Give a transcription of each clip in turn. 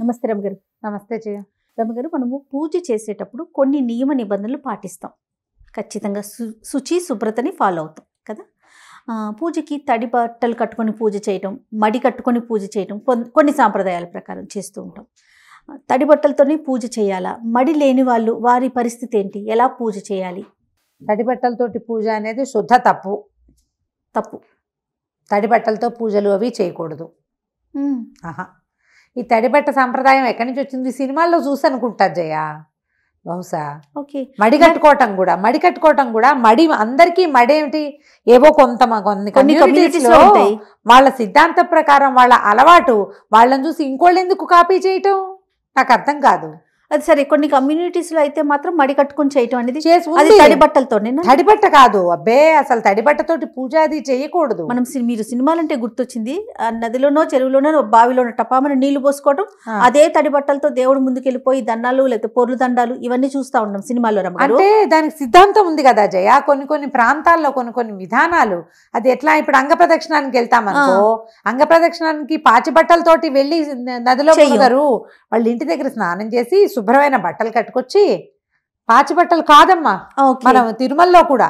నమస్తే రమగారు నమస్తే జయ రమగారు మనము పూజ చేసేటప్పుడు కొన్ని నియమ నిబంధనలు పాటిస్తాం ఖచ్చితంగా సు శుచి శుభ్రతని ఫాలో అవుతాం కదా పూజకి తడి బట్టలు కట్టుకొని పూజ చేయటం మడి కట్టుకొని పూజ చేయటం కొన్ని సాంప్రదాయాల ప్రకారం చేస్తూ ఉంటాం తడి బట్టలతోనే పూజ చేయాలా మడి లేని వాళ్ళు వారి పరిస్థితి ఏంటి ఎలా పూజ చేయాలి తడి బట్టలతోటి పూజ అనేది శుద్ధ తప్పు తప్పు తడి బట్టలతో పూజలు అవి చేయకూడదు ఆహా ఈ తడిబట్ట సంప్రదాయం ఎక్కడి నుంచి వచ్చింది సినిమాల్లో చూసనుకుంటారు జయ బహుశా ఓకే మడి కట్టుకోవటం కూడా మడి కట్టుకోవటం కూడా మడి అందరికీ మడి ఏమిటి ఏవో కొంత వాళ్ళ సిద్ధాంత ప్రకారం వాళ్ళ అలవాటు వాళ్ళని చూసి ఇంకోళ్ళు ఎందుకు కాపీ చేయటం నాకు అర్థం కాదు అది సరే కొన్ని కమ్యూనిటీస్ లో అయితే మాత్రం మడి కట్టుకుని చేయటం అనేది అది తడిబట్టలతోనే తడిబట్ట కాదు అబ్బే అసలు తడిబట్టతో పూజ అది చేయకూడదు మనం మీరు సినిమాలంటే గుర్తొచ్చింది నదిలోనో చెరువులోనో బావిలోనో టపామని నీళ్లు పోసుకోవడం అదే తడిబట్టలతో దేవుడు ముందుకెళ్ళిపోయి దండాలు లేకపోతే పొర్లు దండాలు ఇవన్నీ చూస్తా ఉన్నాం సినిమాలో అంటే దానికి సిద్ధాంతం ఉంది కదా జయ కొన్ని కొన్ని ప్రాంతాల్లో కొన్ని కొన్ని విధానాలు అది ఎట్లా ఇప్పుడు అంగ ప్రదక్షిణానికి వెళ్తామనుకో అంగ ప్రదక్షిణానికి పాచి బట్టలతోటి వెళ్ళి నదిలో వాళ్ళు ఇంటి దగ్గర స్నానం చేసి శుభ్రమైన బట్టలు కట్టుకొచ్చి పాచి బట్టలు కాదమ్మా మనం తిరుమలలో కూడా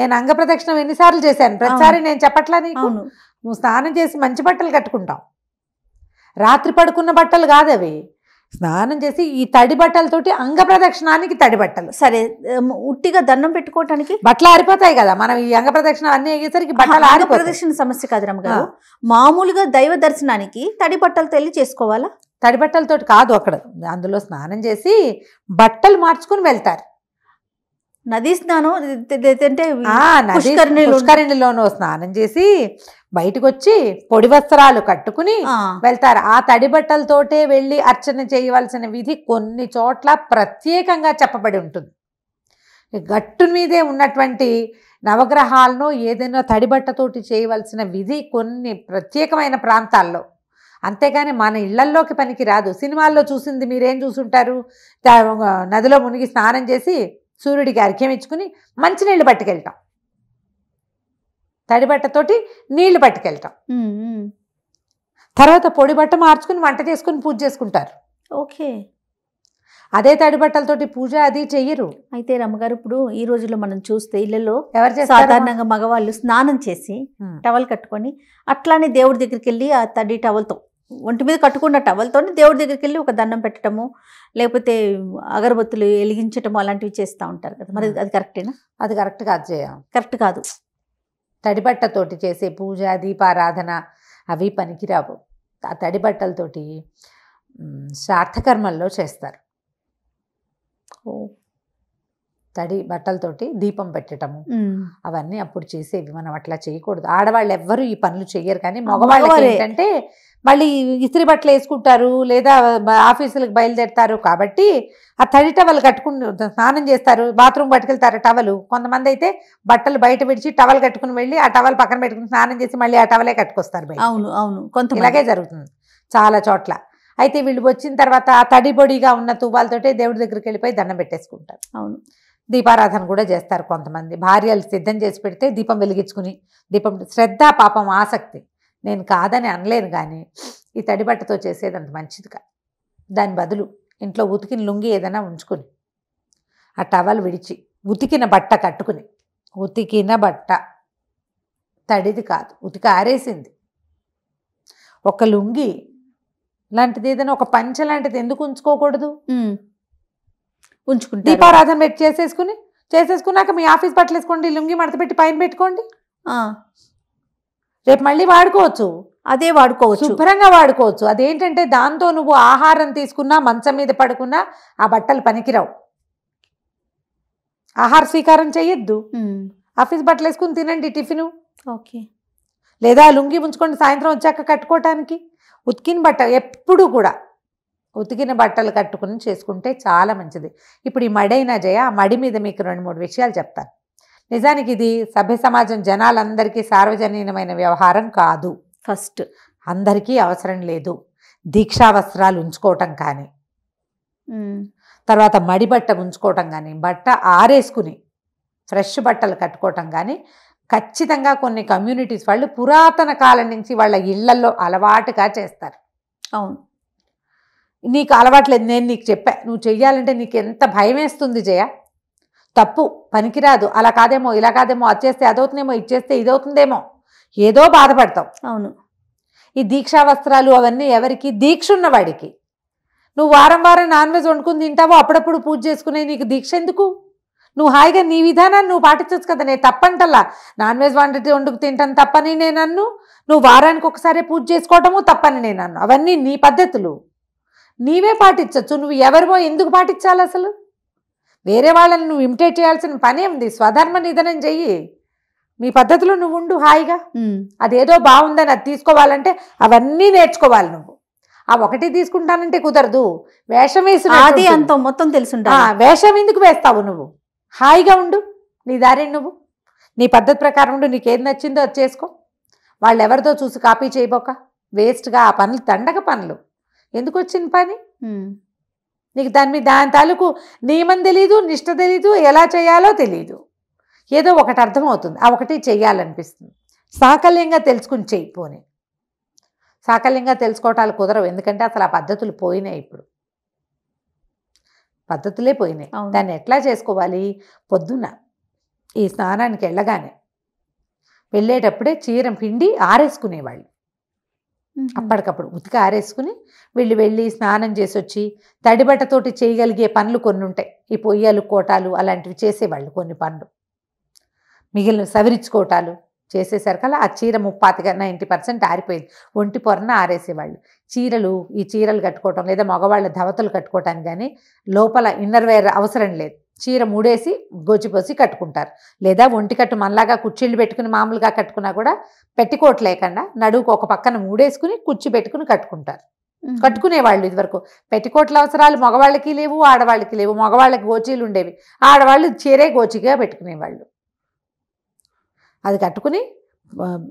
నేను అంగ ప్రదక్షిణం ఎన్నిసార్లు చేశాను ప్రతిసారి నేను చెప్పట్లా నీకు నువ్వు స్నానం చేసి మంచి బట్టలు కట్టుకుంటాం రాత్రి పడుకున్న బట్టలు కాదు అవి స్నానం చేసి ఈ తడి బట్టలతోటి అంగ ప్రదక్షిణానికి తడి బట్టలు సరే ఉట్టిగా దండం పెట్టుకోవటానికి బట్టలు ఆరిపోతాయి కదా మనం ఈ అంగ ప్రదక్షిణ అన్ని అయ్యేసరికి బట్టలు ఆరిపోతాయి ప్రదక్షిణ సమస్య కాదు రమ్మగారు మామూలుగా దైవ దర్శనానికి తడి బట్టలు తెల్లి చేసుకోవాలా బట్టలతోటి కాదు అక్కడ అందులో స్నానం చేసి బట్టలు మార్చుకుని వెళ్తారు నదీ స్నానం అంటే పుష్కరిణిలోనూ స్నానం చేసి బయటకు వచ్చి పొడి వస్త్రాలు కట్టుకుని వెళ్తారు ఆ తడి బట్టలతోటే వెళ్ళి అర్చన చేయవలసిన విధి కొన్ని చోట్ల ప్రత్యేకంగా చెప్పబడి ఉంటుంది గట్టు మీదే ఉన్నటువంటి నవగ్రహాలను ఏదైనా తడిబట్టతోటి చేయవలసిన విధి కొన్ని ప్రత్యేకమైన ప్రాంతాల్లో అంతేగాని మన ఇళ్లల్లోకి పనికి రాదు సినిమాల్లో చూసింది మీరేం చూసుంటారు నదిలో మునిగి స్నానం చేసి సూర్యుడికి అర్ఘ్యం ఇచ్చుకుని మంచినీళ్ళు పట్టుకెళ్తాం తడిబట్టతోటి నీళ్లు పట్టుకెళ్తాం తర్వాత పొడి బట్ట మార్చుకుని వంట చేసుకుని పూజ చేసుకుంటారు ఓకే అదే తడిబట్టలతోటి పూజ అది చెయ్యరు అయితే రమ్మగారు ఇప్పుడు ఈ రోజుల్లో మనం చూస్తే ఇళ్లలో ఎవరు సాధారణంగా మగవాళ్ళు స్నానం చేసి టవల్ కట్టుకొని అట్లానే దేవుడి దగ్గరికి వెళ్ళి ఆ తడి టవల్తో ఒంటి మీద కట్టుకున్న టవల్తో దేవుడి దగ్గరికి వెళ్ళి ఒక దండం పెట్టడము లేకపోతే అగరబత్తులు వెలిగించటము అలాంటివి చేస్తూ ఉంటారు కదా మరి అది కరెక్టేనా అది కరెక్ట్ కాదు చేయం కరెక్ట్ కాదు తడిబట్టతోటి చేసే పూజ దీపారాధన అవి పనికిరావు ఆ తడిబట్టలతోటి స్వార్థకర్మల్లో చేస్తారు ఓ తడి బట్టలతోటి దీపం పెట్టడము అవన్నీ అప్పుడు చేసేవి మనం అట్లా చేయకూడదు ఆడవాళ్ళు ఎవ్వరు ఈ పనులు చేయరు కానీ మగవాళ్ళు ఏంటంటే మళ్ళీ ఇస్త్రీ బట్టలు వేసుకుంటారు లేదా ఆఫీసులకు బయలుదేరుతారు కాబట్టి ఆ తడి టవల్ కట్టుకుని స్నానం చేస్తారు బాత్రూమ్ పట్టుకెళ్తారు టవలు కొంతమంది అయితే బట్టలు బయట విడిచి టవల్ కట్టుకుని వెళ్ళి ఆ టవల్ పక్కన పెట్టుకుని స్నానం చేసి మళ్ళీ ఆ టవలే కట్టుకొస్తారు అవును అవును కొంత ఇలాగే జరుగుతుంది చాలా చోట్ల అయితే వీళ్ళు వచ్చిన తర్వాత ఆ తడి పొడిగా ఉన్న తూబాలతోటే దేవుడి దగ్గరికి వెళ్ళిపోయి దండం పెట్టేసుకుంటారు అవును దీపారాధన కూడా చేస్తారు కొంతమంది భార్యలు సిద్ధం చేసి పెడితే దీపం వెలిగించుకుని దీపం శ్రద్ధ పాపం ఆసక్తి నేను కాదని అనలేను కానీ ఈ తడిబట్టతో చేసేది అంత మంచిది కాదు దాని బదులు ఇంట్లో ఉతికిన లుంగి ఏదైనా ఉంచుకుని ఆ టవల్ విడిచి ఉతికిన బట్ట కట్టుకుని ఉతికిన బట్ట తడిది కాదు ఉతిక ఆరేసింది ఒక లుంగి లాంటిది ఏదైనా ఒక పంచ లాంటిది ఎందుకు ఉంచుకోకూడదు ఉంచుకుంటారు దీపారాధన పెట్టి చేసేసుకుని చేసేసుకున్నాక మీ ఆఫీస్ బట్టలు వేసుకోండి లుంగి మడత పెట్టి పైన పెట్టుకోండి రేపు మళ్ళీ వాడుకోవచ్చు అదే వాడుకోవచ్చు శుభ్రంగా వాడుకోవచ్చు అదేంటంటే దాంతో నువ్వు ఆహారం తీసుకున్నా మంచం మీద పడుకున్నా ఆ బట్టలు పనికిరావు ఆహార స్వీకారం చేయొద్దు ఆఫీస్ బట్టలు వేసుకుని తినండి టిఫిన్ ఓకే లేదా లుంగి ఉంచుకోండి సాయంత్రం వచ్చాక కట్టుకోవటానికి ఉతికిన బట్ట ఎప్పుడు కూడా ఉతికిన బట్టలు కట్టుకుని చేసుకుంటే చాలా మంచిది ఇప్పుడు ఈ మడైన జయ ఆ మడి మీద మీకు రెండు మూడు విషయాలు చెప్తాను నిజానికి ఇది సభ్య సమాజం జనాలందరికీ సార్వజనీయమైన వ్యవహారం కాదు ఫస్ట్ అందరికీ అవసరం లేదు దీక్షా వస్త్రాలు ఉంచుకోవటం కానీ తర్వాత మడి బట్ట ఉంచుకోవటం కానీ బట్ట ఆరేసుకుని ఫ్రెష్ బట్టలు కట్టుకోవటం కానీ ఖచ్చితంగా కొన్ని కమ్యూనిటీస్ వాళ్ళు పురాతన కాలం నుంచి వాళ్ళ ఇళ్లలో అలవాటుగా చేస్తారు అవును నీకు అలవాట్లేదు నేను నీకు చెప్పా నువ్వు చెయ్యాలంటే నీకు ఎంత భయం వేస్తుంది జయ తప్పు పనికిరాదు అలా కాదేమో ఇలా కాదేమో అది చేస్తే అదవుతుందేమో ఇది చేస్తే ఇదవుతుందేమో ఏదో బాధపడతావు అవును ఈ దీక్షా వస్త్రాలు అవన్నీ ఎవరికి దీక్ష ఉన్నవాడికి నువ్వు వారం వారం నాన్ వెజ్ వండుకుని తింటావో అప్పుడప్పుడు పూజ చేసుకునే నీకు దీక్ష ఎందుకు నువ్వు హాయిగా నీ విధానాన్ని నువ్వు పాటించవచ్చు కదా నేను తప్పంటల్లా నాన్ వెజ్ వండి వండుకు తింటాను తప్పని నేను అన్ను నువ్వు వారానికి ఒకసారి పూజ చేసుకోవటము తప్పని నేను అన్ను అవన్నీ నీ పద్ధతులు నీవే పాటించవచ్చు నువ్వు ఎవరివో ఎందుకు పాటించాలి అసలు వేరే వాళ్ళని నువ్వు ఇమిటేట్ చేయాల్సిన పనే ఉంది స్వధర్మ నిధనం చెయ్యి మీ పద్ధతిలో నువ్వు ఉండు హాయిగా అదేదో బాగుందని అది తీసుకోవాలంటే అవన్నీ నేర్చుకోవాలి నువ్వు ఆ ఒకటి తీసుకుంటానంటే కుదరదు వేషం వేసిన అది అంత మొత్తం తెలుసుంటా వేషం ఎందుకు వేస్తావు నువ్వు హాయిగా ఉండు నీ దారి నువ్వు నీ పద్ధతి ప్రకారం ఉండు నీకేది నచ్చిందో అది చేసుకో వాళ్ళు ఎవరితో చూసి కాపీ చేయబోక వేస్ట్గా ఆ పనులు తండక పనులు ఎందుకు వచ్చింది పని నీకు దాని మీద దాని తాలూకు నియమం తెలీదు నిష్ట తెలీదు ఎలా చేయాలో తెలీదు ఏదో ఒకటి అర్థమవుతుంది ఆ ఒకటి చెయ్యాలనిపిస్తుంది సాకల్యంగా తెలుసుకుని చెయ్యి పోనీ సాకల్యంగా తెలుసుకోవటాలు కుదరవు ఎందుకంటే అసలు ఆ పద్ధతులు పోయినాయి ఇప్పుడు పద్ధతులే పోయినాయి దాన్ని ఎట్లా చేసుకోవాలి పొద్దున్న ఈ స్నానానికి వెళ్ళగానే వెళ్ళేటప్పుడే చీర పిండి ఆరేసుకునేవాళ్ళు అప్పటికప్పుడు ఉతిక ఆరేసుకుని వెళ్ళి వెళ్ళి స్నానం చేసి వచ్చి తడిబట్టతోటి చేయగలిగే పనులు కొన్ని ఉంటాయి ఈ పొయ్యలు కోటాలు అలాంటివి చేసేవాళ్ళు కొన్ని పనులు మిగిలిన చేసేసరికి అలా ఆ చీర ముప్పాతిగా నైంటీ పర్సెంట్ ఆరిపోయింది ఒంటి పొరన ఆరేసేవాళ్ళు చీరలు ఈ చీరలు కట్టుకోవటం లేదా మగవాళ్ళ ధవతలు కట్టుకోవటం కానీ లోపల ఇన్నర్వేర్ అవసరం లేదు చీర మూడేసి గోచిపోసి కట్టుకుంటారు లేదా ఒంటికట్టు మనలాగా కుర్చీలు పెట్టుకుని మామూలుగా కట్టుకున్నా కూడా పెట్టికోట్ లేకుండా నడువుకు ఒక పక్కన మూడేసుకుని కుర్చీ పెట్టుకుని కట్టుకుంటారు కట్టుకునేవాళ్ళు ఇదివరకు పెట్టికోట్ల అవసరాలు మగవాళ్ళకి లేవు ఆడవాళ్ళకి లేవు మగవాళ్ళకి గోచీలు ఉండేవి ఆడవాళ్ళు చీరే గోచిగా పెట్టుకునేవాళ్ళు అది కట్టుకుని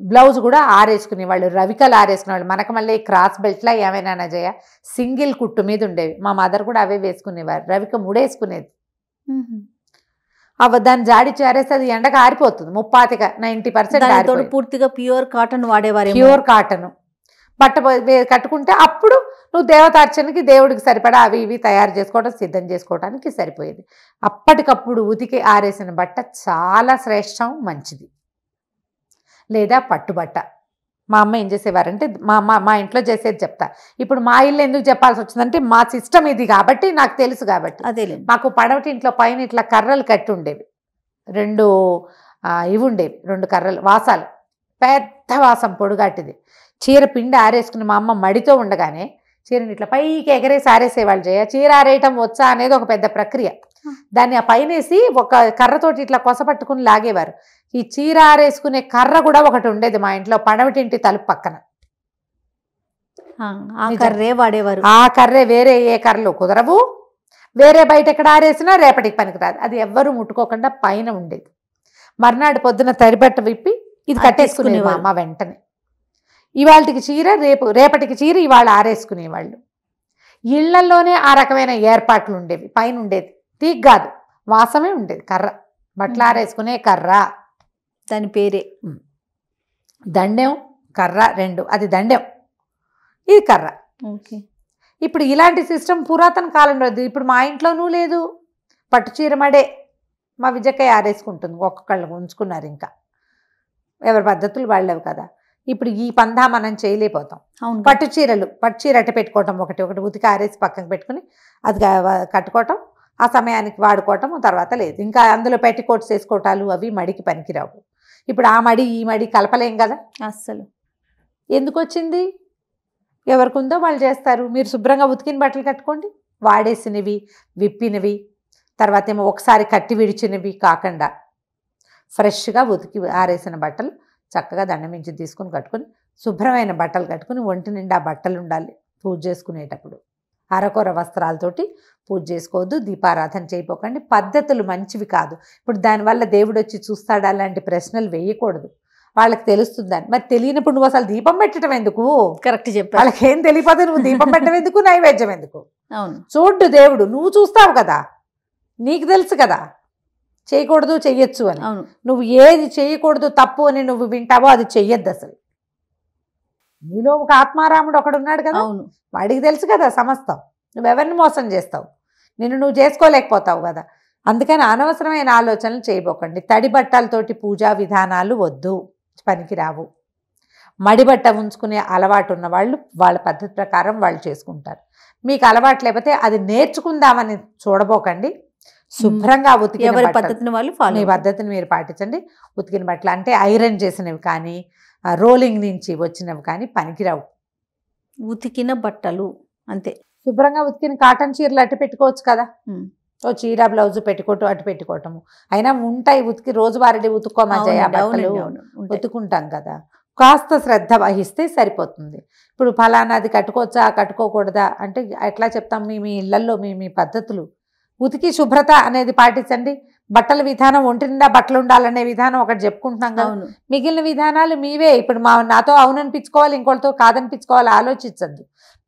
బ్లౌజ్ కూడా ఆరేసుకునేవాళ్ళు రవికలు ఆరేసుకునేవాళ్ళు మనకు మళ్ళీ క్రాస్ బెల్ట్లా ఏమైనా జయ సింగిల్ కుట్టు మీద ఉండేవి మా మదర్ కూడా అవే వేసుకునేవారు రవిక మూడేసుకునేది అవ దాన్ని జాడి చేరేస్తే అది ఎండకు ఆరిపోతుంది ముప్పాతిక నైన్టీ పర్సెంట్ పూర్తిగా ప్యూర్ కాటన్ వాడేవారు ప్యూర్ కాటన్ బట్ట కట్టుకుంటే అప్పుడు నువ్వు దేవతార్చనకి దేవుడికి సరిపడా అవి ఇవి తయారు చేసుకోవడం సిద్ధం చేసుకోవడానికి సరిపోయేది అప్పటికప్పుడు ఉతికి ఆరేసిన బట్ట చాలా శ్రేష్టం మంచిది లేదా పట్టుబట్ట మా అమ్మ ఏం చేసేవారంటే మా అమ్మ మా ఇంట్లో చేసేది చెప్తా ఇప్పుడు మా ఇల్లు ఎందుకు చెప్పాల్సి వచ్చిందంటే మా సిస్టమ్ ఇది కాబట్టి నాకు తెలుసు కాబట్టి అదే మాకు పడవటి ఇంట్లో పైన ఇట్లా కర్రలు కట్టి ఉండేవి రెండు ఇవి ఉండేవి రెండు కర్రలు వాసాలు పెద్ద వాసం పొడుగాటిది చీర పిండి ఆరేసుకుని మా అమ్మ మడితో ఉండగానే చీరని ఇట్లా పైకి ఎగరేసి ఆరేసేవాళ్ళు చేయ చీర ఆరేయటం వచ్చా అనేది ఒక పెద్ద ప్రక్రియ దాన్ని ఆ పైనేసి ఒక కర్రతోటి ఇట్లా కొసపట్టుకుని లాగేవారు ఈ చీర ఆరేసుకునే కర్ర కూడా ఒకటి ఉండేది మా ఇంట్లో పడవటింటి తలుపు పక్కన ఆ కర్రే వాడేవారు ఆ కర్రే వేరే ఏ కర్రలు కుదరవు వేరే బయట ఎక్కడ ఆరేసినా రేపటికి పనికిరాదు అది ఎవ్వరూ ముట్టుకోకుండా పైన ఉండేది మర్నాడు పొద్దున తరిబట్ట విప్పి ఇది కట్టేసుకునే మా వెంటనే ఇవాళకి చీర రేపు రేపటికి చీర ఇవాళ ఆరేసుకునేవాళ్ళు ఇళ్లలోనే ఆ రకమైన ఏర్పాట్లు ఉండేవి పైన ఉండేది తీగ్ కాదు వాసమే ఉండేది కర్ర బట్లారేసుకునే కర్ర దాని పేరే దండెం కర్ర రెండు అది దండెం ఇది కర్ర ఓకే ఇప్పుడు ఇలాంటి సిస్టమ్ పురాతన కాలంలో లేదు ఇప్పుడు మా ఇంట్లోనూ లేదు పట్టు చీరమడే మా విజయకాయ ఆరేసుకుంటుంది ఒక్కొక్కళ్ళు ఉంచుకున్నారు ఇంకా ఎవరి పద్ధతులు వాళ్ళవి కదా ఇప్పుడు ఈ పందా మనం చేయలేకపోతాం అవును పట్టు చీరలు పట్టు చీర అట్ట పెట్టుకోవటం ఒకటి ఒకటి ఉతికి ఆరేసి పక్కకు పెట్టుకుని అది కట్టుకోవటం ఆ సమయానికి వాడుకోవటం తర్వాత లేదు ఇంకా అందులో పెట్టికోట్స్ వేసుకోవటాలు అవి మడికి పనికిరావు ఇప్పుడు ఆ మడి ఈ మడి కలపలేం కదా అస్సలు ఎందుకు వచ్చింది ఎవరికి ఉందో వాళ్ళు చేస్తారు మీరు శుభ్రంగా ఉతికిన బట్టలు కట్టుకోండి వాడేసినవి విప్పినవి తర్వాత ఏమో ఒకసారి కట్టి విడిచినవి కాకుండా ఫ్రెష్గా ఉతికి ఆరేసిన బట్టలు చక్కగా దండం నుంచి తీసుకుని కట్టుకుని శుభ్రమైన బట్టలు కట్టుకుని ఒంటి నిండా బట్టలు ఉండాలి పూజ చేసుకునేటప్పుడు అరకొర వస్త్రాలతోటి పూజ చేసుకోవద్దు దీపారాధన చేయపోకండి పద్ధతులు మంచివి కాదు ఇప్పుడు దానివల్ల దేవుడు వచ్చి చూస్తాడా అలాంటి ప్రశ్నలు వేయకూడదు వాళ్ళకి తెలుస్తుందని మరి తెలియనప్పుడు నువ్వు అసలు దీపం పెట్టడం ఎందుకు కరెక్ట్ చెప్పి వాళ్ళకి ఏం తెలియపోతే నువ్వు దీపం పెట్టడం ఎందుకు నైవేద్యం ఎందుకు అవును చూడ్డు దేవుడు నువ్వు చూస్తావు కదా నీకు తెలుసు కదా చేయకూడదు చెయ్యొచ్చు అని నువ్వు ఏది చేయకూడదు తప్పు అని నువ్వు వింటావో అది చెయ్యొద్దు అసలు నీలో ఒక ఆత్మారాముడు ఒకడున్నాడు కదా అవును వాడికి తెలుసు కదా సమస్తం నువ్వెవరిని మోసం చేస్తావు నిన్ను నువ్వు చేసుకోలేకపోతావు కదా అందుకని అనవసరమైన ఆలోచనలు చేయబోకండి తడి బట్టలతోటి పూజా విధానాలు వద్దు పనికిరావు మడిబట్ట ఉంచుకునే అలవాటు ఉన్న వాళ్ళు వాళ్ళ పద్ధతి ప్రకారం వాళ్ళు చేసుకుంటారు మీకు అలవాటు లేకపోతే అది నేర్చుకుందామని చూడబోకండి శుభ్రంగా ఉతికి పద్ధతిని వాళ్ళు మీ పద్ధతిని మీరు పాటించండి ఉతికిన బట్టలు అంటే ఐరన్ చేసినవి కానీ రోలింగ్ నుంచి వచ్చినవి కానీ పనికిరావు ఉతికిన బట్టలు అంతే శుభ్రంగా ఉతికిన కాటన్ చీరలు అటు పెట్టుకోవచ్చు కదా ఓ చీర బ్లౌజ్ పెట్టుకోవటం అటు పెట్టుకోవటము అయినా ఉంటాయి ఉతికి రోజువారీ ఉతుక్కోమజయ ఉతుకుంటాం కదా కాస్త శ్రద్ధ వహిస్తే సరిపోతుంది ఇప్పుడు ఫలానాది కట్టుకోవచ్చా కట్టుకోకూడదా అంటే ఎట్లా చెప్తాం మీ మీ ఇళ్లల్లో మీ మీ పద్ధతులు ఉతికి శుభ్రత అనేది పాటించండి బట్టల విధానం ఒంటి నిండా బట్టలు ఉండాలనే విధానం ఒకటి చెప్పుకుంటున్నాం కదా మిగిలిన విధానాలు మీవే ఇప్పుడు మా నాతో అవుననిపించుకోవాలి ఇంకోటితో కాదనిపించుకోవాలి ఆలోచించద్దు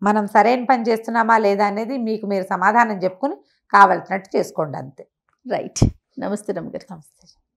మనం సరైన పని చేస్తున్నామా లేదా అనేది మీకు మీరు సమాధానం చెప్పుకుని కావలసినట్టు చేసుకోండి అంతే రైట్ నమస్తే రమ్మ నమస్తే